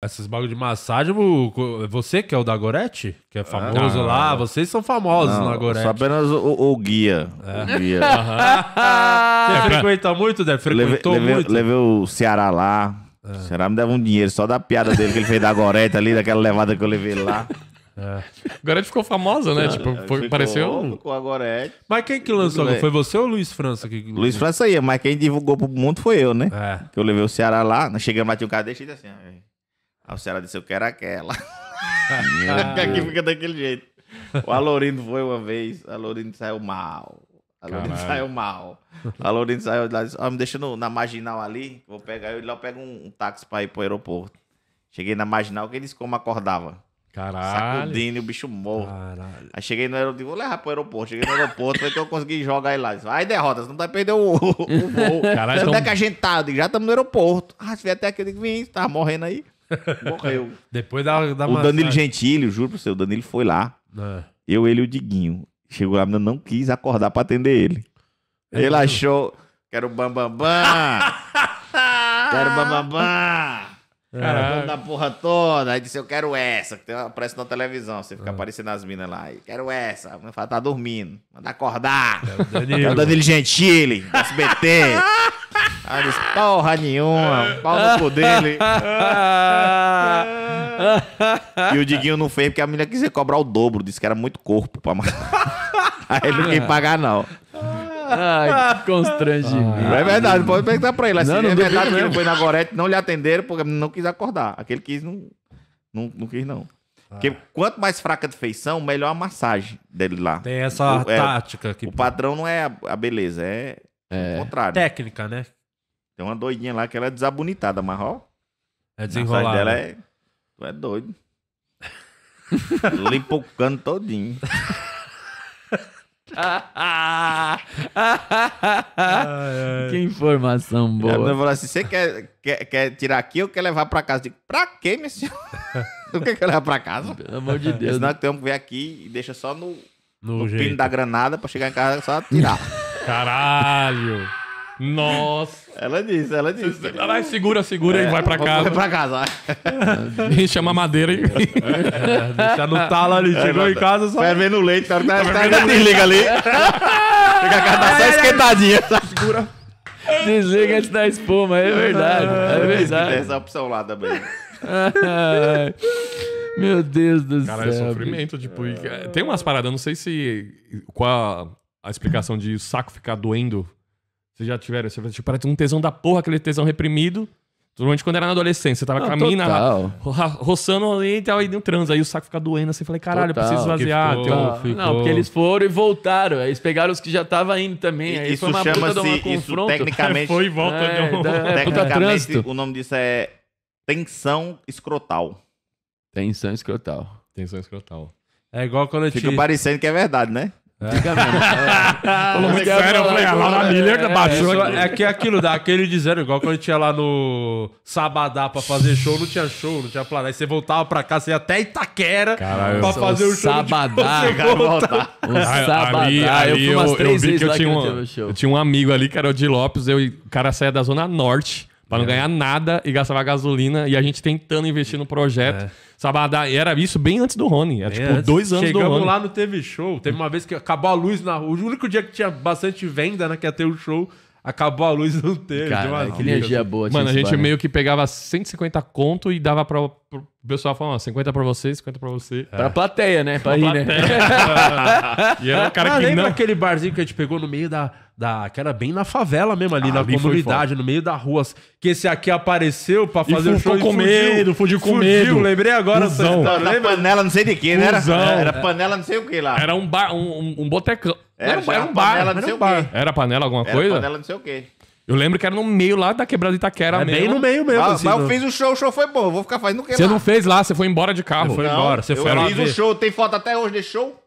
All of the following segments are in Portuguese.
Essas bagulho de massagem, é você que é o da Gorete? Que é ah, famoso ah, lá, vocês são famosos não, na Gorete. Só apenas o, o guia. É. O guia. Uhum. Você frequenta muito, né? Frequentou leve, leve, muito? Levei o Ceará lá. É. O Ceará me deu um dinheiro só da piada dele que ele fez da Gorete ali, daquela levada que eu levei lá. É. Gorete ficou famosa, né? É, tipo, foi, ficou, pareceu. Ficou a Gorete. Mas quem que lançou? Foi você ou Luiz França? Que... Luiz França ia, mas quem divulgou pro mundo foi eu, né? É. Que eu levei o Ceará lá, chegamos a matar um cara, deixa assim. Aí. Aí o Ceará disse, eu quero aquela. Aqui fica daquele jeito. O Alorindo foi uma vez, o Alorindo saiu mal. O Alorindo saiu mal. O Alorindo saiu lá disse, ah, me deixa no, na marginal ali, vou pegar. Eu lá pego um, um táxi pra ir pro aeroporto. Cheguei na marginal, que disse como acordava. Caralho. Sacudindo, o bicho morto. Caralho. Aí cheguei no aeroporto, vou levar pro aeroporto. Cheguei no aeroporto, foi que eu consegui jogar ele lá. Aí derrota, você não vai perder o, o voo. Caralho, que então tá a gente tá, digo, já estamos no aeroporto. Ah, se vier até aqui, eu digo, vim, tava tá morrendo aí. Morreu. Depois da, da O Danilo Gentili, juro pra você, o Danilo foi lá. É. Eu, ele e o Diguinho. Chegou lá, não quis acordar pra atender ele. É ele mesmo. achou. Quero bambambam! Bam, bam. quero bambambam! Bam, bam. da é. porra toda. Aí disse: Eu quero essa, que tem, aparece na televisão. Você fica é. aparecendo as minas lá. Quero essa. Meu fala, tá dormindo. Manda acordar. É o Danilo, é o Danilo Gentili, SBT. Aí ah, porra nenhuma, pau no cu dele. e o Diguinho não fez porque a menina quis cobrar o dobro, disse que era muito corpo pra matar. Aí ele não quis pagar, não. Ai, que ah. constrangimento. é verdade, pode perguntar pra ele. Assim, não, é não é verdade que ele foi na Gorete, não lhe atenderam porque não quis acordar. Aquele quis, não, não, não quis, não. Ah. Porque quanto mais fraca de feição, melhor a massagem dele lá. Tem essa o, é, tática. que... O padrão não é a, a beleza, é, é o contrário. Técnica, né? Tem uma doidinha lá que ela é desabonitada, mas ó. É desenrolada. dela é. Tu é doido. Limpa o cano todinho. que informação boa. Ela falou assim: você quer, quer, quer tirar aqui ou quer levar pra casa? digo, pra quê, minha senhora? Tu quer que eu levar pra casa? Pelo amor de Deus. Senão né? temos que vir aqui e deixa só no, no, no pino da granada pra chegar em casa só tirar. Caralho! Nossa. Ela disse, ela disse. Ela vai, segura, segura é, e vai pra casa. Vai pra casa. Enche a madeira e. É, deixa no talo ali. É, Chegou em casa só. no leite, cara. Tá, tá, tá, tá-, tá- desliga ali. Fica a casa só esquentadinha. Segura. Desliga antes da espuma, é verdade. É verdade. Tem essa opção lá também. Meu Deus do cara, é céu. Cara, é sofrimento. Bicho. Tipo, Tem umas paradas, não sei se. Qual a, a explicação de o saco ficar doendo vocês já tiveram? Você tipo, parece um tesão da porra, aquele tesão reprimido. normalmente quando era na adolescência, você tava ah, com a mina lá, roçando ali e tal, aí deu um trans. Aí o saco fica doendo, assim, falei, caralho, total, eu preciso esvaziar. Ficou, ficou. Não, porque eles foram e voltaram. Eles pegaram os que já tava indo também. aí isso foi uma chama puta de isso tecnicamente... foi e volta. É, um... tecnicamente, é o nome disso é tensão escrotal. Tensão escrotal. Tensão escrotal. É igual quando eu Fica te... parecendo que é verdade, né? Fica é. mesmo. É. Falou sério, eu falei, né? é, é, é, baixou. É, aqui. é que aquilo, dá aquele dizendo, igual quando tinha lá no Sabadá pra fazer show, não tinha show, não tinha planeta. Aí você voltava pra cá, você ia até Itaquera Caralho, pra fazer o show. Tipo, Sabadá, de... cara, O Sabadá, eu fui umas três eu, vezes eu tinha, um, eu tinha um amigo ali, que era o de Lopes, eu, o cara saía da Zona Norte pra não é. ganhar nada e gastava gasolina e a gente tentando investir no projeto. É. Sabadão. E era isso bem antes do Rony. Era é, tipo dois anos Chegamos do Rony. lá no Teve Show. Teve uma vez que acabou a luz na rua O único dia que tinha bastante venda, né? Que ia ter o um show. Acabou a luz não teve. Cara, que energia boa. Mano, a gente bar, meio né? que pegava 150 conto e dava pra, pro pessoal falar, ó, 50 pra você, 50 pra você. É. Pra plateia, né? Pra, pra ir, né? plateia. né? e era cara ah, que lembra não... aquele barzinho que a gente pegou no meio da da que era bem na favela mesmo ali, na comunidade, no meio da rua. Que esse aqui apareceu pra fazer o show com e medo, fugiu com fugiu, lembrei agora. Fusão. Tá, panela não sei de que, né? Era, era panela não sei o que lá. Era um bar, um, um botecão. Era, é, era, era um bar, panela, não sei um bar. Era panela alguma era coisa? panela não sei o que. Eu lembro que era no meio lá da quebrada de Itaquera é mesmo. Bem no meio mesmo. Ah, assim, mas eu fiz o show, o show foi bom. Eu vou ficar fazendo o que Você não fez lá, você foi embora de carro. Você foi não, embora, você foi lá. Eu fiz o show, tem foto até hoje de show.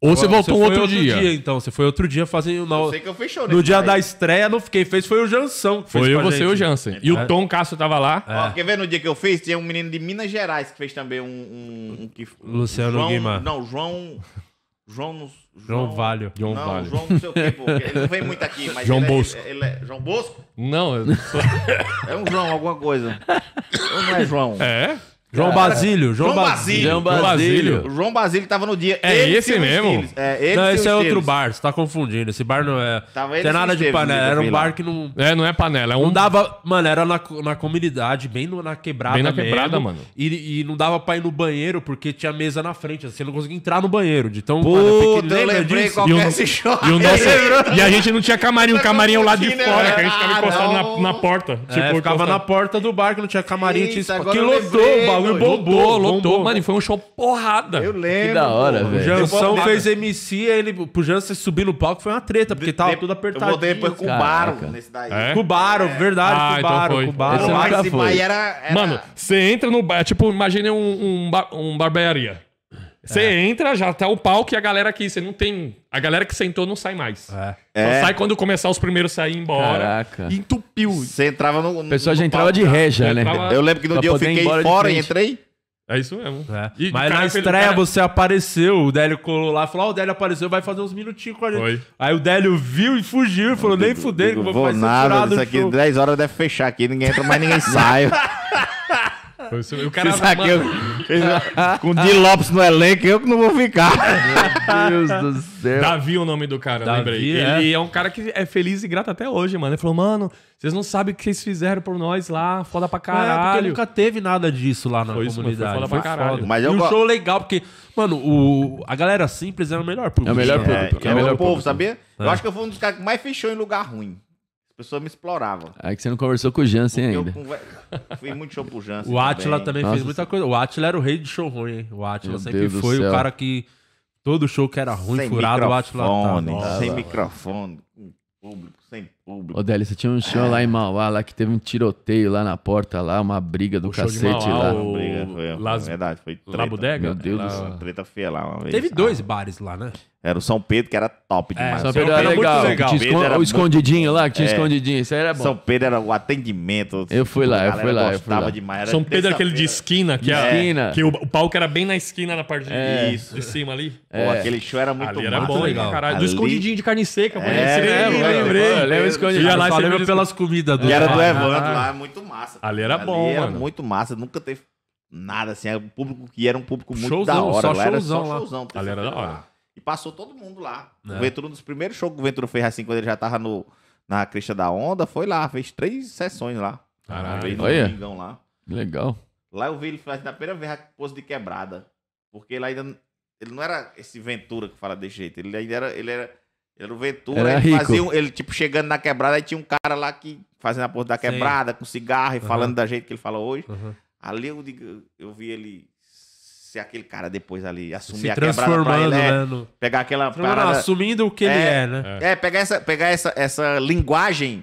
Ou você voltou um outro, outro dia. dia. Então, você foi outro dia fazendo Na... Eu sei que eu fechou, né? No dia da estreia, não, fiquei fez foi o Jansão. Que foi eu, você e o Jansen. E o é. Tom Cássio tava lá. Ó, quer ver no dia que eu fiz? Tinha um menino de Minas Gerais que fez também um. um, um que, Luciano João, Não, João. João. João, João Valho. João não, Valho. João não sei o quê, pô. Ele não vem muito aqui, mas. João é, Bosco. É, ele é, João Bosco? Não, eu não sou. é um João, alguma coisa. Ou não é João? É? João é. Basílio, João, João Basílio. João Basílio. João Basílio tava no dia. É ele esse mesmo? É, ele não, esse é outro bar, você tá confundindo. Esse bar não é. Tava tem nada de panela, era um bar que não. É, não é panela. É um... Não dava. Mano, era na, na comunidade, bem no, na quebrada. Bem na mesmo, quebrada, mano. E, e não dava pra ir no banheiro porque tinha mesa na frente. Assim, você não conseguia entrar no banheiro. De tão. Puta, mano, eu lembrei disso. qual e é esse E, o nosso, e a gente não tinha camarim, o tá camarim é o lado de fora, que a gente ficava né? encostado na, porta. É, tipo, ficava na porta do bar que não tinha camarim, que lotou o bagulho bagulho bombou, lotou, lotou, Mano, e foi um show porrada. Eu lembro. Que da hora, velho. O Jansão fez né? MC, ele, pro Jansão subir no palco foi uma treta, porque tava de, tudo apertado. Eu voltei depois com o Baro nesse daí. É? Com o Baro, é. verdade, ah, com o Baro. Então com o Baro. era, era... Mano, você entra no bar, é tipo, imagine um, um, bar, um barbearia. Você é. entra, já tá o palco e a galera aqui. Você não tem. A galera que sentou não sai mais. É. Só é. sai quando começar os primeiros a sair embora. Caraca. E tu piu. Você entrava no. A pessoa já entrava de reja, né? Eu lembro que no dia eu fiquei fora e entrei. É isso mesmo. É. E, Mas na estreia cara... você apareceu, o Délio colou lá, falou: Ó, oh, ah, o Délio apareceu, vai fazer uns minutinhos com a gente. Foi. Aí o Délio viu e fugiu e falou: Nem fudei, que vou fazer nada. Isso aqui, show. 10 horas deve fechar aqui, ninguém entra mais, ninguém sai. Foi o, O cara eu, com o Di Lopes no elenco, eu que não vou ficar. Meu Deus do céu. Davi é o nome do cara, Davi, lembrei. É. Ele é um cara que é feliz e grato até hoje, mano. Ele falou, mano, vocês não sabem o que vocês fizeram por nós lá, foda pra caralho. É, porque nunca teve nada disso lá na foi isso, comunidade. Mano, foi foda foi pra caralho. Foda. Mas é e um go... show é legal, porque, mano, o... a galera simples era o melhor público. É o melhor público. É, é, é o melhor povo, público. sabia? É. Eu acho que eu fui um dos caras que mais fechou em lugar ruim pessoas me exploravam. Aí é que você não conversou com o Jansen ainda. Eu conver... fui muito show pro Jansen. O Atila também, também fez muita coisa. O Atila era o rei de show ruim, hein? O Atila sempre Deus foi o cara que. Todo show que era ruim, sem furado, o Atila. Tá, sem microfone, com público, sem público. Ô, Délio, você tinha um show lá em Mauá, lá que teve um tiroteio lá na porta, lá, uma briga do o cacete Mauá, lá. O... Briga, foi, Las... verdade, foi treta. La Meu Deus do céu. Treta feia lá uma vez. Teve ah. dois ah. bares lá, né? Era o São Pedro, que era top é, demais. É, São Pedro, era legal. legal. era o escondidinho muito... lá, que tinha é. escondidinho. Isso era bom. São Pedro era o atendimento. Eu fui lá, eu fui lá. Eu fui lá. demais. Era São Pedro era aquele de esquina. Que, é- esquina. que o, o palco era bem na esquina, na parte é. de, Isso. de cima ali. Pô, é. aquele show era muito ali era massa, bom. Legal. Né, caralho. Do escondidinho de carne seca. É, né, lembrei, lembrei eu Ia lá e lembra pelas comidas do E era do Evandro lá, muito massa. Ali era bom, Era muito massa, nunca teve nada assim. Era um público que era um público muito showzão, da hora. Só lá era showzão, só lá. showzão. Ali era da hora. E passou todo mundo lá. É. O Ventura, um dos primeiros shows que o Ventura fez assim, quando ele já tava no, na crista da onda, foi lá. Fez três sessões lá. Caralho. Olha. lá. Legal. Lá eu vi ele fazer a primeira vez a pose de quebrada. Porque ele ainda... Ele não era esse Ventura que fala desse jeito. Ele ainda era... Ele era era o Ventura, Era ele, fazia um, ele tipo chegando na quebrada, aí tinha um cara lá que fazendo a porta da quebrada, Sim. com cigarro e uhum. falando da jeito que ele fala hoje. Uhum. Ali eu, digo, eu vi ele ser aquele cara depois ali, assumir Se a quebrada né? Né, Se transformando. né? pegar aquela parada, assumindo o que é, ele é, né? É, pegar essa, pegar essa, essa linguagem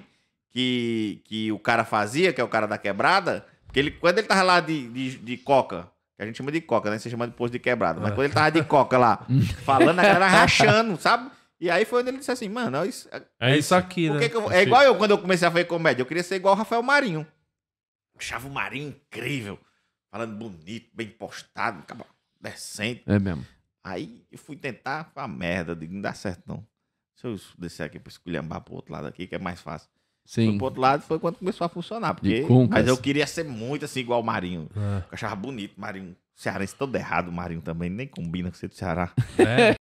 que, que o cara fazia, que é o cara da quebrada, porque ele, quando ele tava lá de, de, de coca, que a gente chama de coca, né? Você chama de posto de quebrada. Mas quando ele tava de coca lá, falando, a galera rachando, sabe? E aí foi onde ele disse assim, mano, é isso, é, é, é isso aqui, né? Eu, é igual eu quando eu comecei a fazer comédia, eu queria ser igual o Rafael Marinho. Achava o Marinho incrível, falando bonito, bem postado, decente. É mesmo. Aí eu fui tentar, foi uma merda, digo, não dá certo não. Se eu descer aqui pra esculhambar pro outro lado aqui, que é mais fácil. Sim. Foi pro outro lado foi quando começou a funcionar. Porque, mas eu queria ser muito assim, igual o Marinho. É. Eu achava bonito, Marinho. Cearense todo errado, Marinho também. Nem combina com ser do Ceará. É.